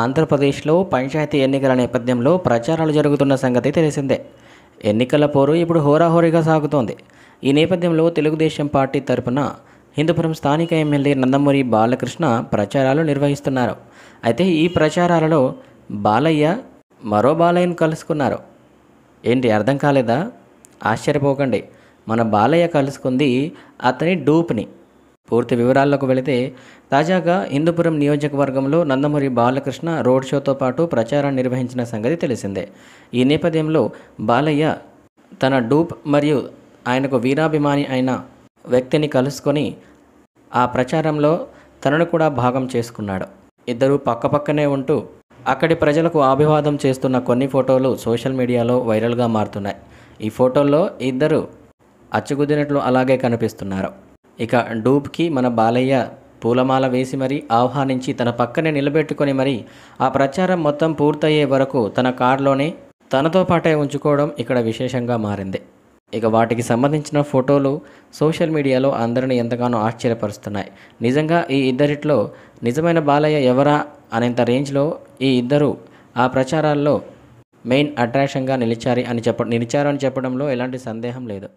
ఆంధ్రప్రదేశ్లో పంచాయతీ ఎన్నికల నేపథ్యంలో ప్రచారాలు జరుగుతున్న సంగతి తెలిసిందే ఎన్నికల పోరు ఇప్పుడు హోరాహోరీగా సాగుతోంది ఈ నేపథ్యంలో తెలుగుదేశం పార్టీ తరపున హిందూపురం స్థానిక ఎమ్మెల్యే నందమూరి బాలకృష్ణ ప్రచారాలు నిర్వహిస్తున్నారు అయితే ఈ ప్రచారాలలో బాలయ్య మరో బాలయ్యను కలుసుకున్నారు ఏంటి అర్థం కాలేదా ఆశ్చర్యపోకండి మన బాలయ్య కలుసుకుంది అతని డూప్ని పూర్తి వివరాల్లోకి వెళితే తాజాగా హిందూపురం నియోజకవర్గంలో నందమూరి బాలకృష్ణ రోడ్ షోతో పాటు ప్రచారం నిర్వహించిన సంగతి తెలిసిందే ఈ నేపథ్యంలో బాలయ్య తన డూప్ మరియు ఆయనకు వీరాభిమాని అయిన వ్యక్తిని కలుసుకొని ఆ ప్రచారంలో తనను కూడా భాగం చేసుకున్నాడు ఇద్దరూ పక్కపక్కనే ఉంటూ అక్కడి ప్రజలకు ఆభివాదం చేస్తున్న కొన్ని ఫోటోలు సోషల్ మీడియాలో వైరల్గా మారుతున్నాయి ఈ ఫోటోల్లో ఇద్దరు అచ్చుగుద్దినట్లు అలాగే కనిపిస్తున్నారు ఇక డూబ్కి మన బాలయ్య పూలమాల వేసి మరీ ఆహ్వానించి తన పక్కనే నిలబెట్టుకొని మరీ ఆ ప్రచారం మొత్తం పూర్తయ్యే వరకు తన కారులోనే తనతో పాటే ఉంచుకోవడం ఇక్కడ విశేషంగా మారింది ఇక వాటికి సంబంధించిన ఫోటోలు సోషల్ మీడియాలో అందరిని ఎంతగానో ఆశ్చర్యపరుస్తున్నాయి నిజంగా ఈ ఇద్దరిట్లో నిజమైన బాలయ్య ఎవరా అనేంత రేంజ్లో ఈ ఇద్దరు ఆ ప్రచారాల్లో మెయిన్ అట్రాక్షన్గా నిలిచారి అని చెప్ప నిలిచారు అని చెప్పడంలో ఎలాంటి సందేహం లేదు